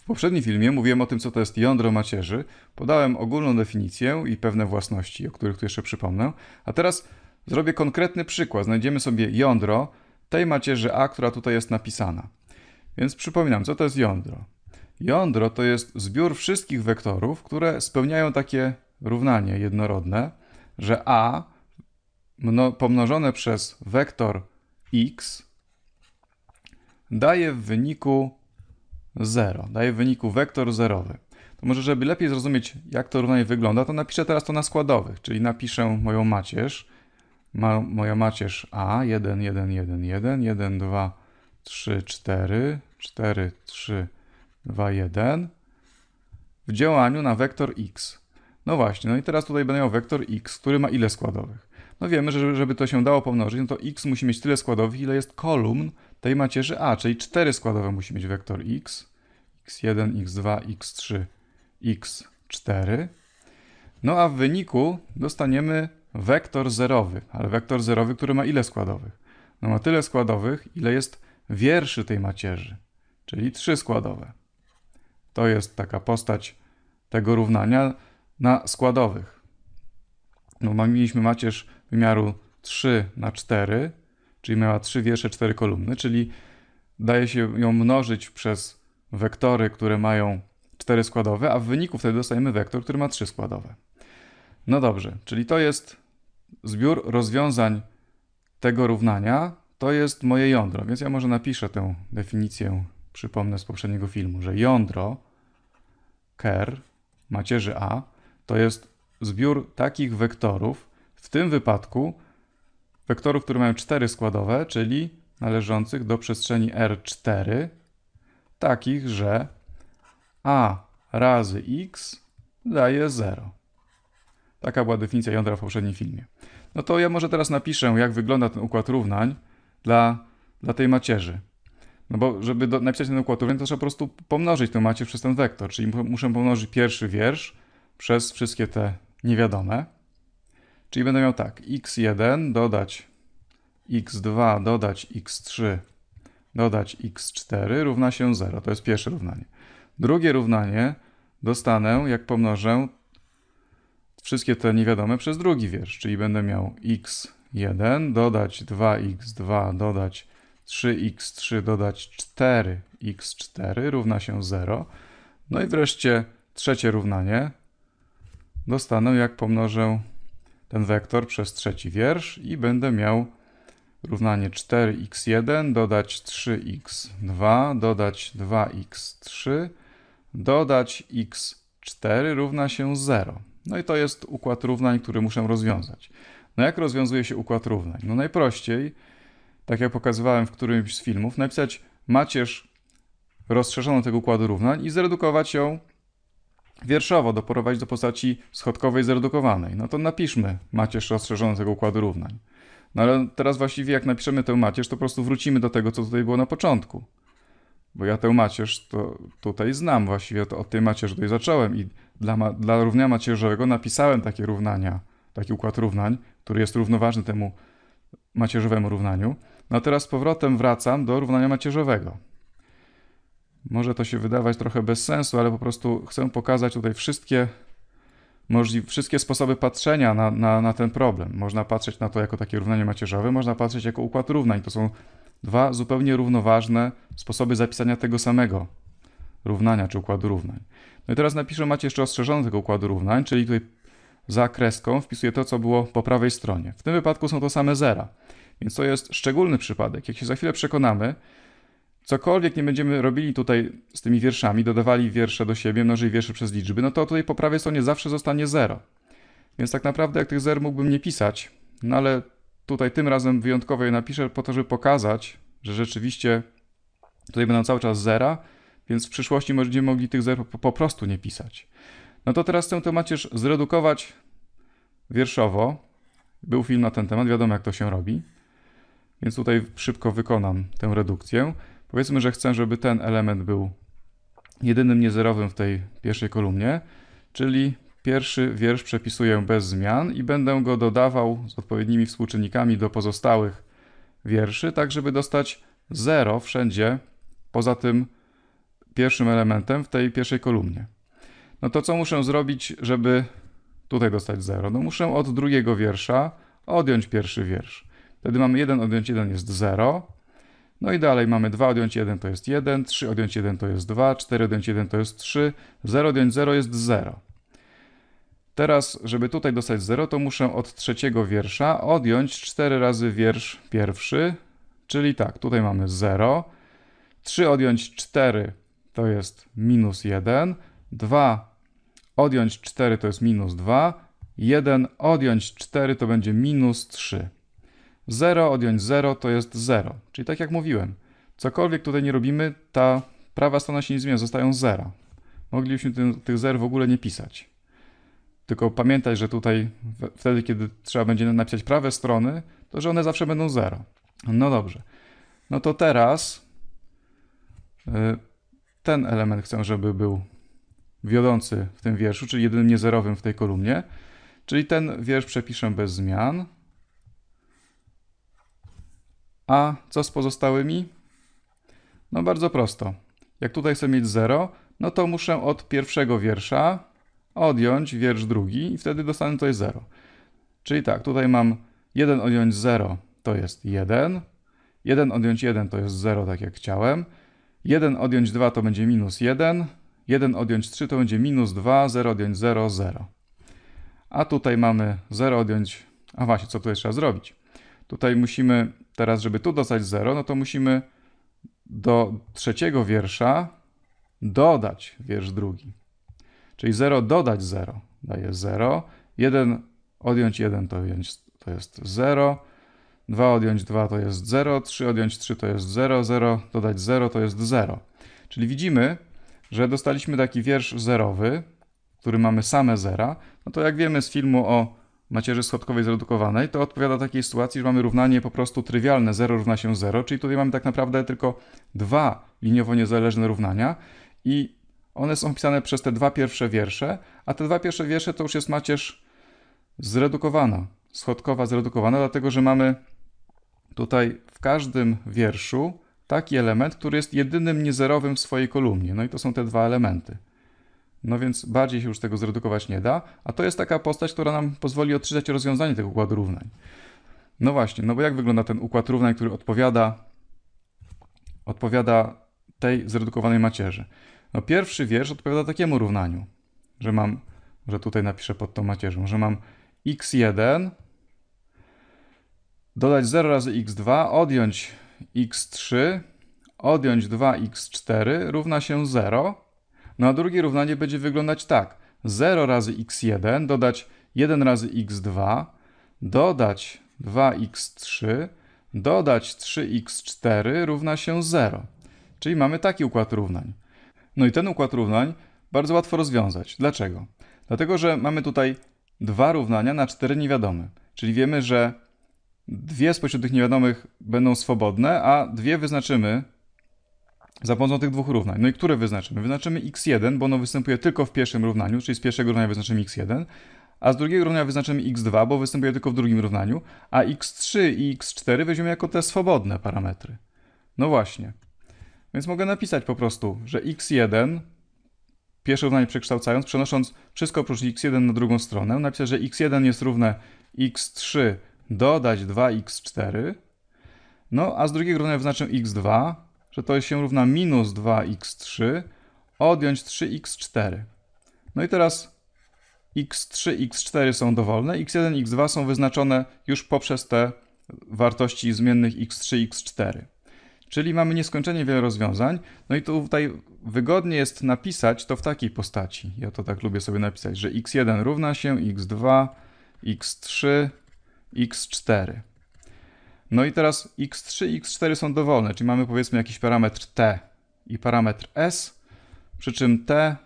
W poprzednim filmie mówiłem o tym, co to jest jądro macierzy, podałem ogólną definicję i pewne własności, o których tu jeszcze przypomnę, a teraz zrobię konkretny przykład. Znajdziemy sobie jądro tej macierzy A, która tutaj jest napisana. Więc przypominam, co to jest jądro. Jądro to jest zbiór wszystkich wektorów, które spełniają takie równanie jednorodne, że A pomnożone przez wektor x daje w wyniku 0. Daje w wyniku wektor zerowy. To może, żeby lepiej zrozumieć, jak to równanie wygląda, to napiszę teraz to na składowych, czyli napiszę moją macierz, ma, moja macierz A, 1, 1, 1, 1, 1, 2, 3, 4, 4, 3, 2, 1 w działaniu na wektor x. No właśnie, no i teraz tutaj będę miał wektor x, który ma ile składowych? No wiemy, że żeby to się dało pomnożyć, no to x musi mieć tyle składowych, ile jest kolumn, tej macierzy A, czyli cztery składowe musi mieć wektor x, x1, x2, x3, x4. No a w wyniku dostaniemy wektor zerowy, ale wektor zerowy, który ma ile składowych? No ma tyle składowych, ile jest wierszy tej macierzy, czyli trzy składowe. To jest taka postać tego równania na składowych. No, mieliśmy macierz wymiaru 3 na 4, czyli miała trzy wiersze, cztery kolumny, czyli daje się ją mnożyć przez wektory, które mają cztery składowe, a w wyniku wtedy dostajemy wektor, który ma trzy składowe. No dobrze, czyli to jest zbiór rozwiązań tego równania, to jest moje jądro, więc ja może napiszę tę definicję, przypomnę z poprzedniego filmu, że jądro ker macierzy A to jest zbiór takich wektorów, w tym wypadku wektorów, które mają cztery składowe, czyli należących do przestrzeni R4, takich, że A razy X daje 0. Taka była definicja jądra w poprzednim filmie. No to ja może teraz napiszę, jak wygląda ten układ równań dla, dla tej macierzy. No bo żeby do, napisać ten układ równań, to trzeba po prostu pomnożyć tę macierz przez ten wektor, czyli muszę pomnożyć pierwszy wiersz przez wszystkie te niewiadome. Czyli będę miał tak, x1 dodać x2 dodać x3 dodać x4 równa się 0. To jest pierwsze równanie. Drugie równanie dostanę, jak pomnożę wszystkie te niewiadome przez drugi wiersz, czyli będę miał x1 dodać 2x2 dodać 3x3 dodać 4x4 równa się 0. No i wreszcie trzecie równanie dostanę, jak pomnożę ten wektor przez trzeci wiersz i będę miał równanie 4x1, dodać 3x2, dodać 2x3, dodać x4 równa się 0. No i to jest układ równań, który muszę rozwiązać. No jak rozwiązuje się układ równań? No najprościej, tak jak pokazywałem w którymś z filmów, napisać macierz rozszerzoną tego układu równań i zredukować ją wierszowo, doprowadzić do postaci schodkowej zredukowanej. No to napiszmy macierz rozszerzoną tego układu równań. No ale teraz właściwie jak napiszemy tę macierz, to po prostu wrócimy do tego, co tutaj było na początku. Bo ja tę macierz to tutaj znam właściwie, to od tej macierzy tutaj zacząłem i dla, dla równania macierzowego napisałem takie równania, taki układ równań, który jest równoważny temu macierzowemu równaniu. No a teraz z powrotem wracam do równania macierzowego. Może to się wydawać trochę bez sensu, ale po prostu chcę pokazać tutaj wszystkie możli- wszystkie sposoby patrzenia na, na, na ten problem. Można patrzeć na to jako takie równanie macierzowe, można patrzeć jako układ równań. To są dwa zupełnie równoważne sposoby zapisania tego samego równania czy układu równań. No i teraz napiszę, macie jeszcze ostrzeżony tego układu równań, czyli tutaj za kreską wpisuję to, co było po prawej stronie. W tym wypadku są to same zera, więc to jest szczególny przypadek. Jak się za chwilę przekonamy, cokolwiek nie będziemy robili tutaj z tymi wierszami, dodawali wiersze do siebie, mnożyli wiersze przez liczby, no to tutaj po prawej stronie zawsze zostanie 0. Więc tak naprawdę jak tych zer mógłbym nie pisać, no ale tutaj tym razem wyjątkowo je napiszę po to, żeby pokazać, że rzeczywiście tutaj będą cały czas zera, więc w przyszłości będziemy mogli tych zer po, po prostu nie pisać. No to teraz chcę to macierz zredukować wierszowo. Był film na ten temat, wiadomo jak to się robi. Więc tutaj szybko wykonam tę redukcję. Powiedzmy, że chcę, żeby ten element był jedynym niezerowym w tej pierwszej kolumnie, czyli pierwszy wiersz przepisuję bez zmian i będę go dodawał z odpowiednimi współczynnikami do pozostałych wierszy, tak żeby dostać 0 wszędzie poza tym pierwszym elementem w tej pierwszej kolumnie. No to co muszę zrobić, żeby tutaj dostać 0? No muszę od drugiego wiersza odjąć pierwszy wiersz. Wtedy mamy 1, odjąć 1 jest 0. No i dalej mamy 2 odjąć 1 to jest 1, 3 odjąć 1 to jest 2, 4 odjąć 1 to jest 3, 0 odjąć 0 jest 0. Teraz, żeby tutaj dostać 0, to muszę od trzeciego wiersza odjąć 4 razy wiersz pierwszy, czyli tak, tutaj mamy 0, 3 odjąć 4 to jest minus 1, 2 odjąć 4 to jest minus 2, 1 odjąć 4 to będzie minus 3. 0 odjąć 0 to jest 0. Czyli tak jak mówiłem, cokolwiek tutaj nie robimy, ta prawa strona się nie zmienia, zostają 0. Moglibyśmy tych, 0 zer w ogóle nie pisać. Tylko pamiętaj, że tutaj wtedy, kiedy trzeba będzie napisać prawe strony, to że one zawsze będą 0. No dobrze. No to teraz y, ten element chcę, żeby był wiodący w tym wierszu, czyli jedynym niezerowym w tej kolumnie. Czyli ten wiersz przepiszę bez zmian. A co z pozostałymi? No bardzo prosto. Jak tutaj chcę mieć 0, no to muszę od pierwszego wiersza odjąć wiersz drugi i wtedy dostanę tutaj 0. Czyli tak, tutaj mam 1 odjąć 0 to jest 1, 1 odjąć 1 to jest 0, tak jak chciałem, 1 odjąć 2 to będzie minus 1, 1 odjąć 3 to będzie minus 2, 0 odjąć 0, 0. A tutaj mamy 0 odjąć, a właśnie, co tutaj trzeba zrobić? Tutaj musimy Teraz, żeby tu dostać 0, no to musimy do trzeciego wiersza dodać wiersz drugi. Czyli 0 dodać 0 daje 0. 1 odjąć 1 to, to jest 0. 2 odjąć 2 to jest 0. 3 odjąć 3 to jest 0. 0 dodać 0 to jest 0. Czyli widzimy, że dostaliśmy taki wiersz zerowy, który mamy same zera. No to jak wiemy z filmu o macierzy schodkowej zredukowanej, to odpowiada takiej sytuacji, że mamy równanie po prostu trywialne 0 równa się 0, czyli tutaj mamy tak naprawdę tylko dwa liniowo niezależne równania i one są pisane przez te dwa pierwsze wiersze, a te dwa pierwsze wiersze to już jest macierz zredukowana, schodkowa zredukowana, dlatego że mamy tutaj w każdym wierszu taki element, który jest jedynym niezerowym w swojej kolumnie. No i to są te dwa elementy. No więc bardziej się już tego zredukować nie da, a to jest taka postać, która nam pozwoli odczytać rozwiązanie tego układu równań. No właśnie, no bo jak wygląda ten układ równań, który odpowiada, odpowiada tej zredukowanej macierzy? No pierwszy wiersz odpowiada takiemu równaniu, że mam, że tutaj napiszę pod tą macierzą, że mam x1 dodać 0 razy x2, odjąć x3, odjąć 2x4 równa się 0, no a drugie równanie będzie wyglądać tak. 0 razy x1 dodać 1 razy x2 dodać 2x3 dodać 3x4 równa się 0. Czyli mamy taki układ równań. No i ten układ równań bardzo łatwo rozwiązać. Dlaczego? Dlatego, że mamy tutaj dwa równania na cztery niewiadome. Czyli wiemy, że dwie spośród tych niewiadomych będą swobodne, a dwie wyznaczymy za pomocą tych dwóch równań. No i które wyznaczymy? Wyznaczymy x1, bo ono występuje tylko w pierwszym równaniu, czyli z pierwszego równania wyznaczymy x1, a z drugiego równania wyznaczymy x2, bo występuje tylko w drugim równaniu, a x3 i x4 weźmiemy jako te swobodne parametry. No właśnie. Więc mogę napisać po prostu, że x1, pierwsze równanie przekształcając, przenosząc wszystko oprócz x1 na drugą stronę, napisać, że x1 jest równe x3 dodać 2x4, no a z drugiego równania wyznaczę x2, że to się równa minus 2x3, odjąć 3x4. No i teraz x3, x4 są dowolne, x1, x2 są wyznaczone już poprzez te wartości zmiennych x3, x4. Czyli mamy nieskończenie wiele rozwiązań. No i tutaj wygodnie jest napisać to w takiej postaci. Ja to tak lubię sobie napisać, że x1 równa się x2, x3, x4. No i teraz x3 i x4 są dowolne, czyli mamy powiedzmy jakiś parametr t i parametr s, przy czym t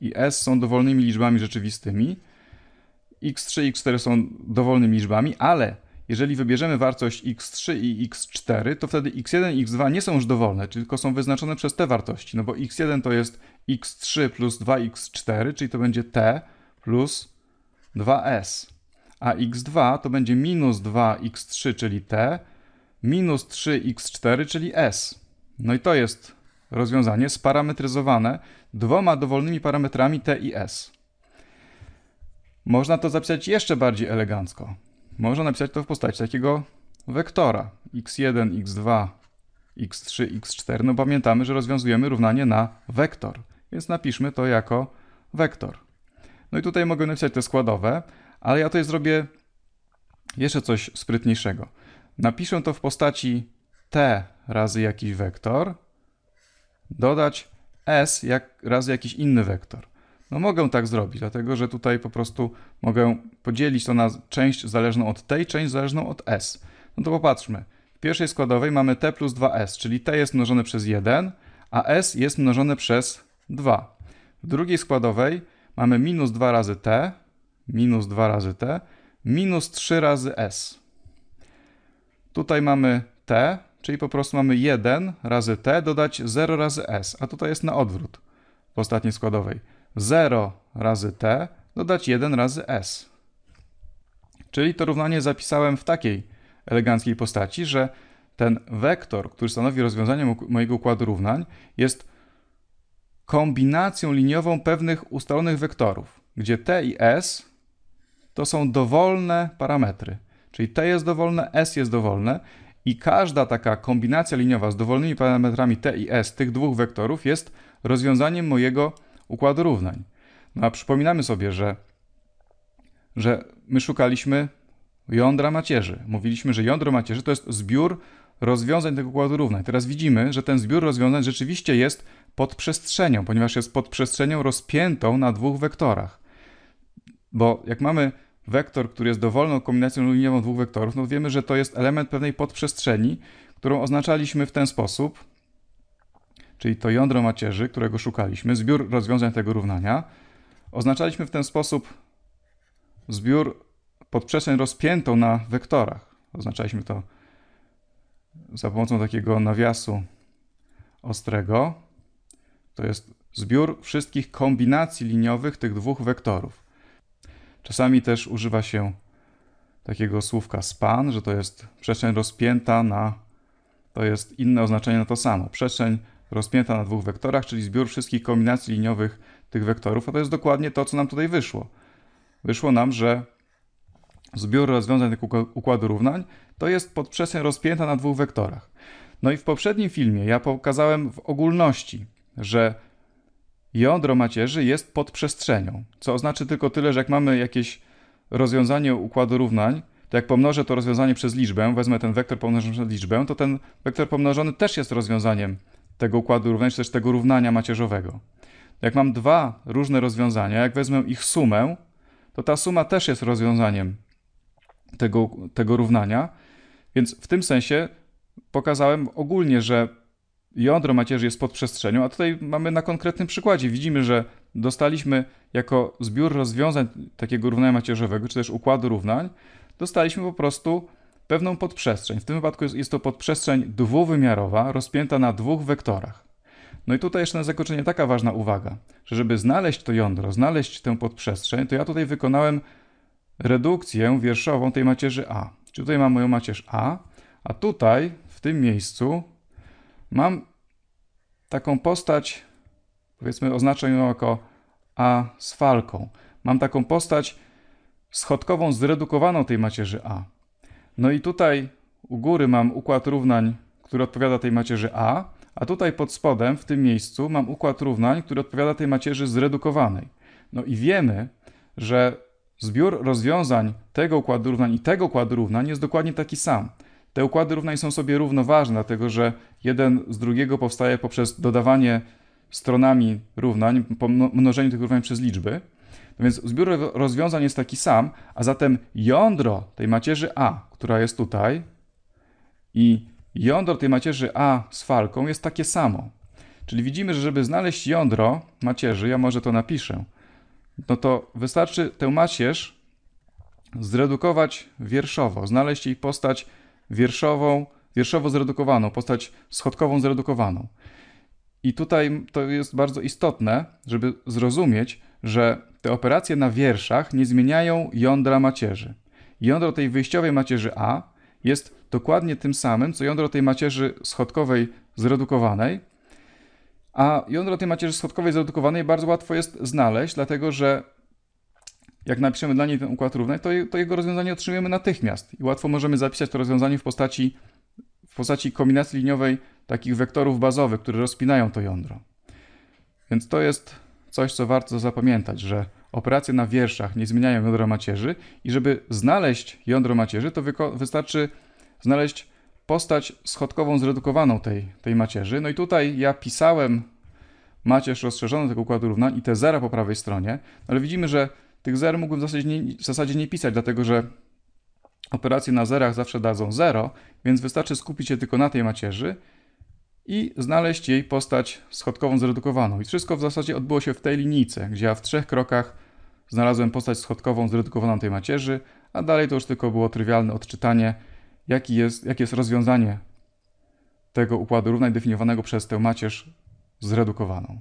i s są dowolnymi liczbami rzeczywistymi, x3 i x4 są dowolnymi liczbami, ale jeżeli wybierzemy wartość x3 i x4, to wtedy x1 i x2 nie są już dowolne, tylko są wyznaczone przez te wartości, no bo x1 to jest x3 plus 2x4, czyli to będzie t plus 2s a x2 to będzie minus 2x3, czyli t, minus 3x4, czyli s. No i to jest rozwiązanie sparametryzowane dwoma dowolnymi parametrami t i s. Można to zapisać jeszcze bardziej elegancko. Można napisać to w postaci takiego wektora x1, x2, x3, x4. No pamiętamy, że rozwiązujemy równanie na wektor, więc napiszmy to jako wektor. No i tutaj mogę napisać te składowe, ale ja tutaj zrobię jeszcze coś sprytniejszego. Napiszę to w postaci t razy jakiś wektor, dodać s jak, razy jakiś inny wektor. No mogę tak zrobić, dlatego że tutaj po prostu mogę podzielić to na część zależną od tej, część zależną od s. No to popatrzmy. W pierwszej składowej mamy t plus 2s, czyli t jest mnożone przez 1, a s jest mnożone przez 2. W drugiej składowej mamy minus 2 razy t, minus 2 razy t, minus 3 razy s. Tutaj mamy t, czyli po prostu mamy 1 razy t dodać 0 razy s, a tutaj jest na odwrót w ostatniej składowej. 0 razy t dodać 1 razy s. Czyli to równanie zapisałem w takiej eleganckiej postaci, że ten wektor, który stanowi rozwiązanie mojego układu równań, jest kombinacją liniową pewnych ustalonych wektorów, gdzie t i s to są dowolne parametry. Czyli T jest dowolne, S jest dowolne i każda taka kombinacja liniowa z dowolnymi parametrami T i S tych dwóch wektorów jest rozwiązaniem mojego układu równań. No a przypominamy sobie, że, że my szukaliśmy jądra macierzy. Mówiliśmy, że jądro macierzy to jest zbiór rozwiązań tego układu równań. Teraz widzimy, że ten zbiór rozwiązań rzeczywiście jest pod przestrzenią, ponieważ jest pod przestrzenią rozpiętą na dwóch wektorach. Bo jak mamy wektor, który jest dowolną kombinacją liniową dwóch wektorów, no wiemy, że to jest element pewnej podprzestrzeni, którą oznaczaliśmy w ten sposób, czyli to jądro macierzy, którego szukaliśmy, zbiór rozwiązań tego równania. Oznaczaliśmy w ten sposób zbiór podprzestrzeń rozpiętą na wektorach. Oznaczaliśmy to za pomocą takiego nawiasu ostrego. To jest zbiór wszystkich kombinacji liniowych tych dwóch wektorów. Czasami też używa się takiego słówka span, że to jest przestrzeń rozpięta na, to jest inne oznaczenie na to samo. Przestrzeń rozpięta na dwóch wektorach, czyli zbiór wszystkich kombinacji liniowych tych wektorów, a to jest dokładnie to, co nam tutaj wyszło. Wyszło nam, że zbiór rozwiązań układu równań to jest podprzestrzeń rozpięta na dwóch wektorach. No i w poprzednim filmie ja pokazałem w ogólności, że Jądro macierzy jest pod przestrzenią, co oznacza tylko tyle, że jak mamy jakieś rozwiązanie układu równań, to jak pomnożę to rozwiązanie przez liczbę, wezmę ten wektor pomnożony przez liczbę, to ten wektor pomnożony też jest rozwiązaniem tego układu równań, czy też tego równania macierzowego. Jak mam dwa różne rozwiązania, jak wezmę ich sumę, to ta suma też jest rozwiązaniem tego, tego równania. Więc w tym sensie pokazałem ogólnie, że jądro macierzy jest pod przestrzenią, a tutaj mamy na konkretnym przykładzie. Widzimy, że dostaliśmy jako zbiór rozwiązań takiego równania macierzowego, czy też układu równań, dostaliśmy po prostu pewną podprzestrzeń. W tym wypadku jest, jest to podprzestrzeń dwuwymiarowa, rozpięta na dwóch wektorach. No i tutaj jeszcze na zakończenie taka ważna uwaga, że żeby znaleźć to jądro, znaleźć tę podprzestrzeń, to ja tutaj wykonałem redukcję wierszową tej macierzy A. Czyli tutaj mam moją macierz A, a tutaj w tym miejscu mam taką postać, powiedzmy oznaczę ją jako A z falką. Mam taką postać schodkową zredukowaną tej macierzy A. No i tutaj u góry mam układ równań, który odpowiada tej macierzy A, a tutaj pod spodem, w tym miejscu, mam układ równań, który odpowiada tej macierzy zredukowanej. No i wiemy, że zbiór rozwiązań tego układu równań i tego układu równań jest dokładnie taki sam. Te układy równań są sobie równoważne, dlatego że jeden z drugiego powstaje poprzez dodawanie stronami równań, mnożeniu tych równań przez liczby. No więc zbiór rozwiązań jest taki sam, a zatem jądro tej macierzy A, która jest tutaj, i jądro tej macierzy A z falką jest takie samo. Czyli widzimy, że żeby znaleźć jądro macierzy, ja może to napiszę, no to wystarczy tę macierz zredukować wierszowo, znaleźć jej postać wierszową, wierszowo zredukowaną, postać schodkową zredukowaną. I tutaj to jest bardzo istotne, żeby zrozumieć, że te operacje na wierszach nie zmieniają jądra macierzy. Jądro tej wyjściowej macierzy A jest dokładnie tym samym, co jądro tej macierzy schodkowej zredukowanej. A jądro tej macierzy schodkowej zredukowanej bardzo łatwo jest znaleźć, dlatego że jak napiszemy dla niej ten układ równań, to, to jego rozwiązanie otrzymujemy natychmiast i łatwo możemy zapisać to rozwiązanie w postaci, w postaci kombinacji liniowej takich wektorów bazowych, które rozpinają to jądro. Więc to jest coś, co warto zapamiętać, że operacje na wierszach nie zmieniają jądra macierzy i żeby znaleźć jądro macierzy, to wystarczy znaleźć postać schodkową zredukowaną tej, tej macierzy. No i tutaj ja pisałem macierz rozszerzony tego układu równań i te zera po prawej stronie, ale widzimy, że tych zer mógłbym w zasadzie, nie, w zasadzie nie pisać, dlatego że operacje na zerach zawsze dadzą 0, więc wystarczy skupić się tylko na tej macierzy i znaleźć jej postać schodkową zredukowaną. I wszystko w zasadzie odbyło się w tej linijce, gdzie ja w trzech krokach znalazłem postać schodkową zredukowaną tej macierzy, a dalej to już tylko było trywialne odczytanie, jaki jest, jakie jest rozwiązanie tego układu równań definiowanego przez tę macierz zredukowaną.